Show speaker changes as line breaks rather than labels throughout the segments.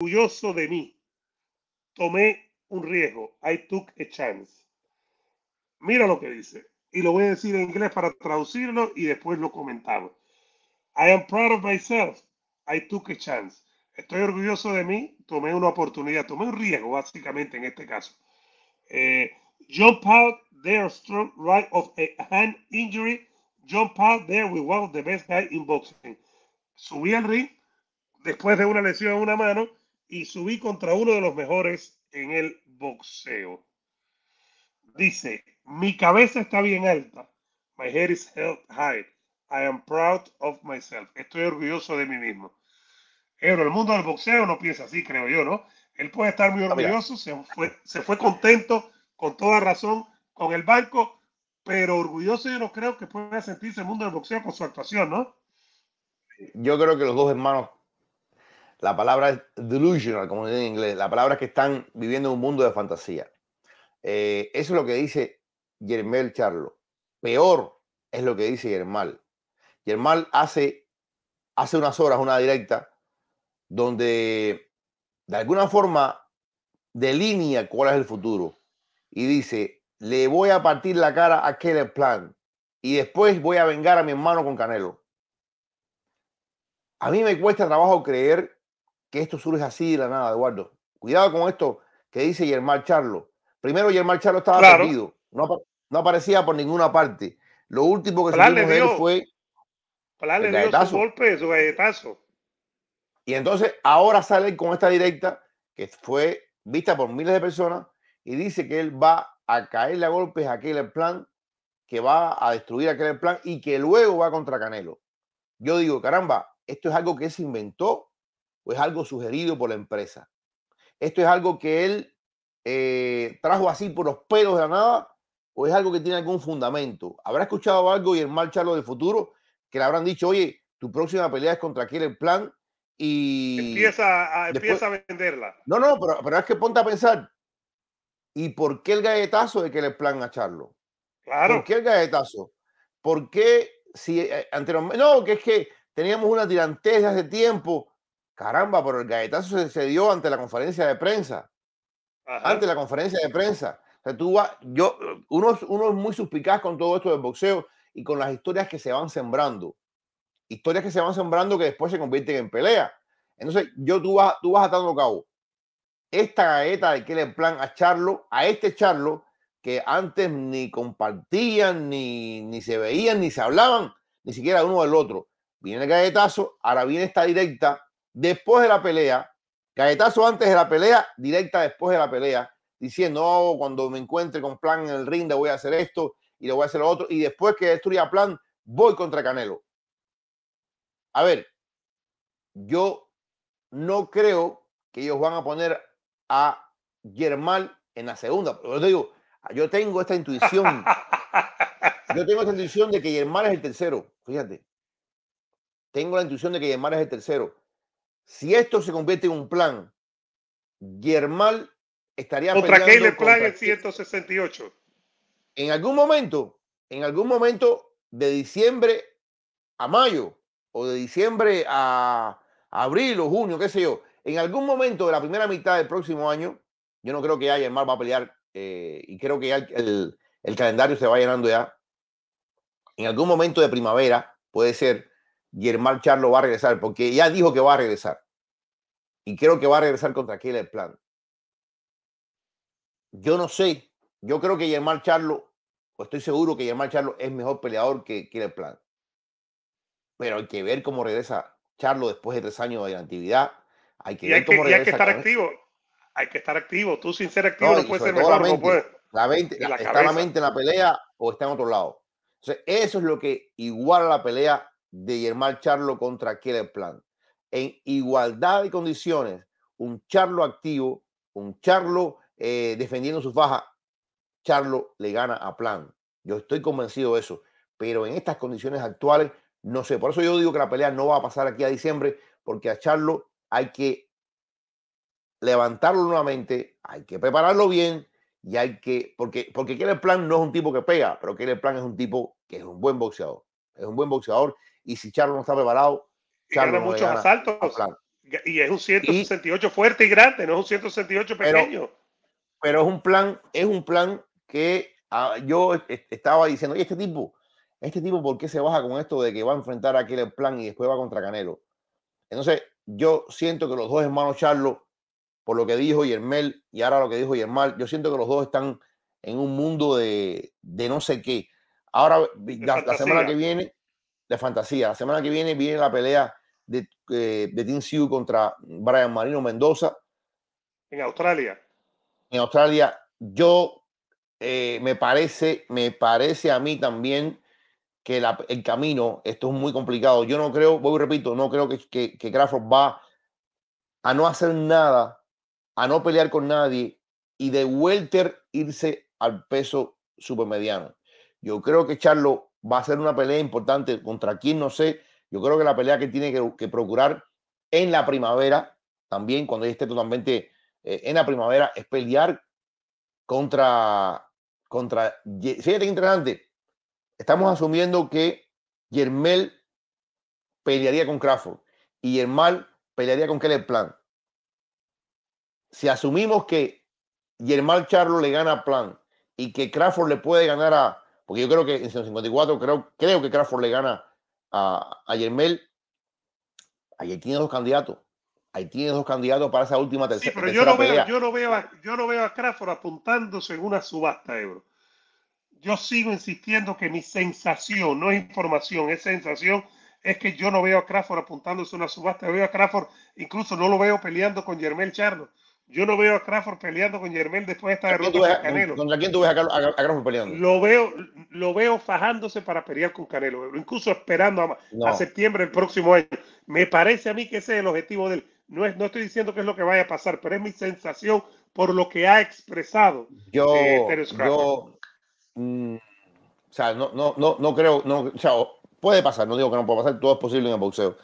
orgulloso de mí. Tomé un riesgo. I took a chance. Mira lo que dice. Y lo voy a decir en inglés para traducirlo y después lo comentamos. I am proud of myself. I took a chance. Estoy orgulloso de mí. Tomé una oportunidad. Tomé un riesgo, básicamente, en este caso. Eh, jump out there strong right of a hand injury. John out there with one the best guy in boxing. Subí al ring después de una lesión en una mano y subí contra uno de los mejores en el boxeo. Dice, mi cabeza está bien alta. My head is held high. I am proud of myself. Estoy orgulloso de mí mismo. Pero el mundo del boxeo no piensa así, creo yo, ¿no? Él puede estar muy ah, orgulloso, se fue, contento, con toda razón, con el banco, pero orgulloso yo no creo que pueda sentirse el mundo del boxeo con su actuación,
¿no? Yo creo que los dos hermanos la palabra es delusional, como dicen en inglés. La palabra es que están viviendo en un mundo de fantasía. Eh, eso es lo que dice Germel Charlo. Peor es lo que dice Germán. Germán hace, hace unas horas una directa donde de alguna forma delinea cuál es el futuro y dice, le voy a partir la cara a Keller Plan y después voy a vengar a mi hermano con Canelo. A mí me cuesta trabajo creer que esto surge así de la nada, Eduardo. Cuidado con esto que dice Yermar Charlo. Primero, Yermar Charlo estaba perdido, no, no, aparecía por ninguna parte. Lo último que se de él fue. Y entonces ahora sale con esta directa que fue vista por miles de personas y dice que él va a caerle a golpes a aquel plan, que va a destruir aquel plan y que luego va contra Canelo. Yo digo, caramba, esto es algo que se inventó o es algo sugerido por la empresa. Esto es algo que él eh, trajo así por los pelos de la nada o es algo que tiene algún fundamento. Habrá escuchado algo y el mal charlo del futuro que le habrán dicho, oye, tu próxima pelea es contra aquel el plan y... Empieza a, venderla. No, no, pero, es que ponte a pensar. ¿Y por qué el galletazo de que le plan a Charlo? Claro. ¿Por qué el galletazo? ¿Por qué si ante eh, anteriormente... No, que es que teníamos una tirantez hace tiempo Caramba, pero el galletazo se, dio ante la conferencia de prensa. Ante la conferencia de prensa. O tú vas, yo, uno, uno es muy suspicaz con todo esto del boxeo y con las historias que se van sembrando. Historias que se van sembrando que después se convierten en pelea. Entonces, yo tú vas, tú vas atando cabo. Esta galleta de le Plan a Charlo, a este Charlo, que antes ni compartían, ni, ni se veían, ni se hablaban, ni siquiera uno del otro. Viene el galletazo, ahora viene esta directa después de la pelea, galletazo antes de la pelea, directa después de la pelea, diciendo, oh, cuando me encuentre con Plan en el ring, le voy a hacer esto y le voy a hacer lo otro. Y después que destruya Plan, voy contra Canelo. A ver, yo no creo que ellos van a poner a Germán en la segunda. Pero yo te digo, yo tengo esta intuición. yo tengo esta intuición de que Germán es el tercero. Fíjate. Tengo la intuición de que Germán es el tercero. Si esto se convierte en un plan, Germán estaría contra el Plan 168. En algún momento, en algún momento de diciembre a mayo o de diciembre a abril o junio, qué sé yo, en algún momento de la primera mitad del próximo año, yo no creo que ya Germán va a pelear eh, y creo que ya el, el calendario se va llenando ya. En algún momento de primavera, puede ser, Germán Charlo va a regresar, porque ya dijo que va a regresar. Y creo que va a regresar contra el Plan. Yo no sé. Yo creo que Germán Charlo, o estoy seguro que Germán Charlo es mejor peleador que Killer Plan. Pero hay que ver cómo regresa Charlo después de tres años de inactividad. Hay que y hay que, estar activo. Hay que estar activo. Tú sin ser activo no, puedes ser mejor. Pues, la mente, está la mente en la pelea o está en otro lado. eso es lo que iguala la pelea de Germán Charlo contra Keller Plan. En igualdad de condiciones, un Charlo activo, un Charlo eh, defendiendo su faja, Charlo le gana a Plan. Yo estoy convencido de eso. Pero en estas condiciones actuales, no sé. Por eso yo digo que la pelea no va a pasar aquí a diciembre, porque a Charlo hay que levantarlo nuevamente, hay que prepararlo bien y hay que. Porque, porque Plan no es un tipo que pega, pero Keller Plan es un tipo que es un buen boxeador es un buen boxeador y si Charlo no está preparado, Charlo muchos asaltos. Y es un 168 fuerte y grande, no es un 168 pequeño. Pero, es un plan, es un plan que ah, yo estaba diciendo, y este tipo, este tipo, ¿por qué se baja con esto de que va a enfrentar a aquel plan y después va contra Canelo? Entonces, yo siento que los dos hermanos Charlo, por lo que dijo Yermel y ahora lo que dijo Yermal, yo siento que los dos están en un mundo de, de no sé qué. Ahora, la, semana que viene, de fantasía, la semana que viene viene la pelea de, eh, de Tim Sioux contra Brian Marino Mendoza. En Australia. En Australia, yo eh, me parece, me parece a mí también que el camino, esto es muy complicado. Yo no creo, voy y repito, no creo que, que, va a no hacer nada, a no pelear con nadie y de welter irse al peso supermediano. Yo creo que Charlo va a ser una pelea importante contra quien no sé. Yo creo que la pelea que tiene que, procurar en la primavera, también cuando esté totalmente eh, en la primavera, es pelear contra. contra fíjate que interesante. Estamos asumiendo que Yermel pelearía con Crawford y Yermal pelearía con Keller Plan. Si asumimos que Yermal Charlo le gana a Plan y que Crawford le puede ganar a, porque yo creo que en 154 creo, creo que Crawford le gana a, a Yermel. Ahí tiene dos candidatos. Ahí tiene dos candidatos para esa última tercera. Sí, pero yo, no Veo, yo,
no veo a, yo Crawford apuntándose en una subasta, Ebro. Yo sigo insistiendo que mi sensación, no es información, es sensación, es que yo no veo a Crawford apuntándose en una subasta. Yo veo a Crawford, incluso no lo veo peleando con Yermel Charlo. Yo no veo a Crawford peleando con Yermel después de esta derrota con Canelo. ¿Contra quién tú ves a,
Crawford peleando?
Lo veo, lo veo fajándose para pelear con Canelo, incluso esperando a, septiembre del próximo año. Me parece a mí que ese es el objetivo de No, no estoy diciendo que es lo que vaya a pasar, pero es mi sensación por lo que ha expresado. Yo, eh,
mm, o sea, no, no, no, no creo, puede pasar, no digo que no pueda pasar, todo es posible en el boxeo,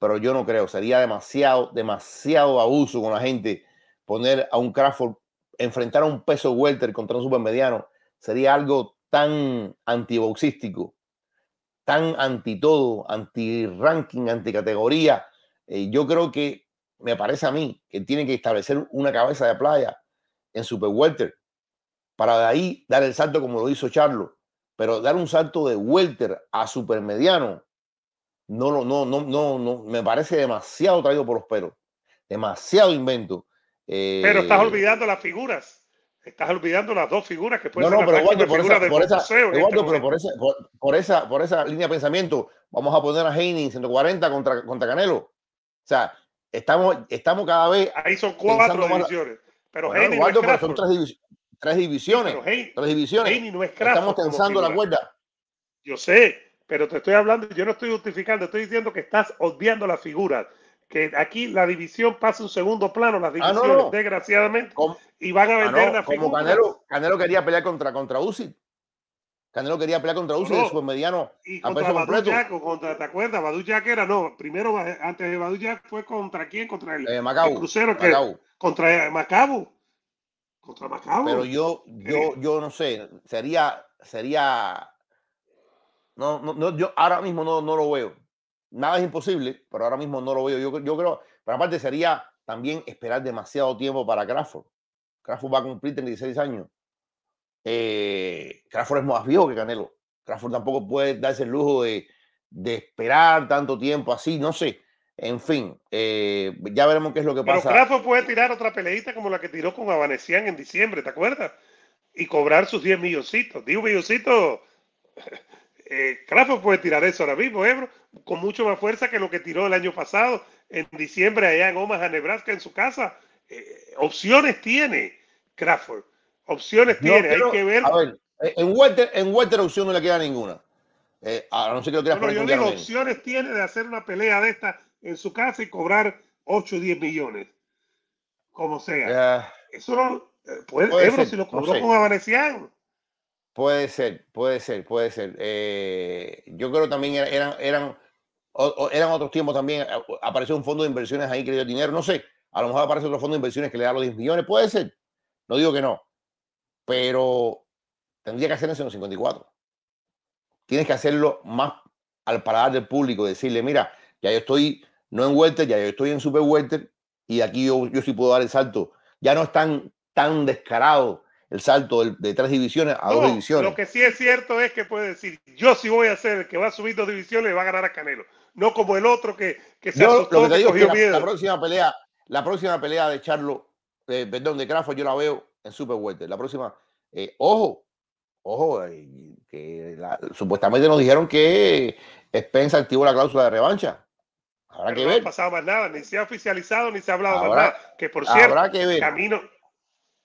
pero yo no creo, sería demasiado, demasiado abuso con la gente poner a un Crawford, enfrentar a un peso welter contra un supermediano, sería algo tan antiboxístico, tan anti todo, anti ranking, anti categoría. Eh, yo creo que me parece a mí que tiene que establecer una cabeza de playa en super welter para de ahí dar el salto como lo hizo Charlo, pero dar un salto de welter a supermediano no no no no no me parece demasiado traído por los pelos, demasiado invento pero estás eh,
olvidando las figuras. Estás olvidando las dos figuras que pueden no, no, pero por
esa, pero este esa, línea de pensamiento, vamos a poner a Heining 140 contra, contra Canelo. O sea, estamos, estamos cada vez. Ahí son cuatro divisiones. Pero pero son tres, divisiones. Tres divisiones.
Estamos tensando la cuerda. Yo sé, pero te estoy hablando, yo no estoy justificando, estoy diciendo que estás odiando las figuras que aquí la división pasa un segundo plano, la ah, división
desgraciadamente, y van a ah, vender la no, Como Canelo, Canelo quería pelear contra, contra Uzi. Canelo quería pelear contra Uzi, no, mediano y a contra
contra, ¿te acuerdas? Badu Jack era, no, primero, eh, antes de Badu Jack fue contra quién, contra el, eh, crucero, Que,
contra eh, Macabo. Contra Macabo. Pero yo, yo, yo no sé, sería, sería, no, no, yo ahora mismo no, no lo veo. Nada es imposible, pero ahora mismo no lo veo. Yo, yo creo, pero aparte sería también esperar demasiado tiempo para Crawford. Crawford va a cumplir 36 años. Eh, es más viejo que Canelo. Crawford tampoco puede darse el lujo de, esperar tanto tiempo así, no sé. En fin, eh, ya veremos qué es lo que pasa. Pero
puede tirar otra peleita como la que tiró con Avanesian en diciembre, ¿te acuerdas? Y cobrar sus 10 milloncitos. 10 milloncitos eh, Crawford pues, puede tirar eso ahora mismo, Ebro, con mucho más fuerza que lo que tiró el año pasado, en diciembre, allá en Omaha, Nebraska, en su casa. Eh, opciones tiene Crawford. Opciones tiene, hay que ver. A ver,
en Walter, en Walter opción no le queda ninguna. Eh, no sé qué digo,
opciones tiene de hacer una pelea de esta en su casa y cobrar 8 o 10 millones. Como sea. eso no, eh, puede, Ebro, si lo cobró con
Puede ser, puede ser, puede ser. Eh, yo creo también eran, eran, eran otros tiempos también. Apareció un fondo de inversiones ahí que le dio dinero, no sé. A lo mejor aparece otro fondo de inversiones que le da los 10 millones, puede ser. No digo que no. Pero tendría que hacer eso en los 54. Tienes que hacerlo más al paladar del público, decirle, mira, ya yo estoy no en welter, ya yo estoy en super welter y aquí yo, sí puedo dar el salto. Ya no están tan, descarados el salto de tres divisiones a dos divisiones. Lo
que sí es cierto es que puede decir, yo sí voy a ser el que va a subir dos divisiones y va a ganar a Canelo.
No como el otro que,
se yo, asustó, la,
próxima pelea, la próxima pelea de Charlo, eh, perdón, de Crawford, yo la veo en Super La próxima, eh, ojo, ojo, eh, que supuestamente nos dijeron que Spence activó la cláusula de revancha.
Habrá que ver. No ha pasado más nada, ni se ha oficializado ni se ha hablado más nada. Que por cierto, habrá que ver. camino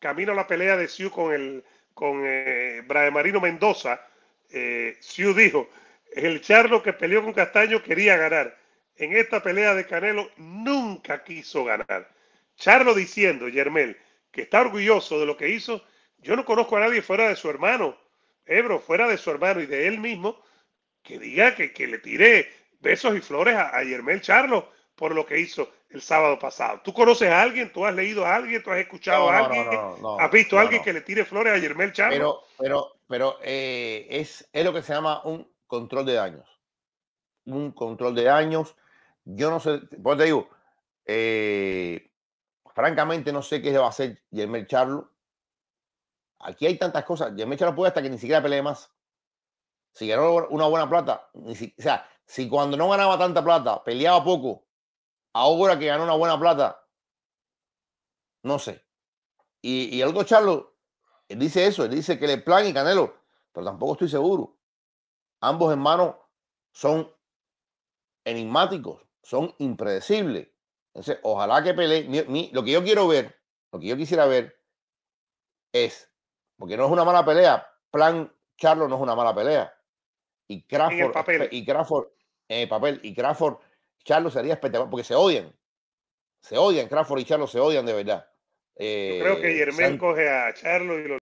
camino a la pelea de Siu con el con eh, Marino Mendoza, eh, Siu dijo, el charlo que peleó con Castaño quería ganar. En esta pelea de Canelo nunca quiso ganar. Charlo diciendo, Yermel, que está orgulloso de lo que hizo. Yo no conozco a nadie fuera de su hermano, Ebro, fuera de su hermano y de él mismo, que diga que, le tiré besos y flores a, a Yermel Charlo por lo que hizo el sábado pasado. ¿Tú conoces a alguien? ¿Tú has leído a alguien? ¿Tú has escuchado a alguien? ¿Has visto a alguien que le tire flores a Yermel
Charlo? Pero, pero, pero eh, es, es lo que se llama un control de daños. Un control de daños. Yo no sé, pues te digo, eh, francamente no sé qué va a hacer Yermel Charlo. Aquí hay tantas cosas. Yermel Charlo puede hasta que ni siquiera pelee más. Si ganó una buena plata, o sea, si cuando no ganaba tanta plata, peleaba poco, ahora que gana una buena plata. No sé. Y, y algo Charlo él dice eso, él dice que le plan y Canelo, pero tampoco estoy seguro. Ambos hermanos son enigmáticos, son impredecibles. Entonces, ojalá que peleen. lo que yo quiero ver, lo que yo quisiera ver es, porque no es una mala pelea, Plan Charlo no es una mala pelea. Y Crawford, en papel. y Crawford, papel, y Crawford Charlo sería espectacular, porque se odian. Se odian, Crawford y Charlo se odian de verdad.
Yo creo que eh, Germán coge a Charlo y lo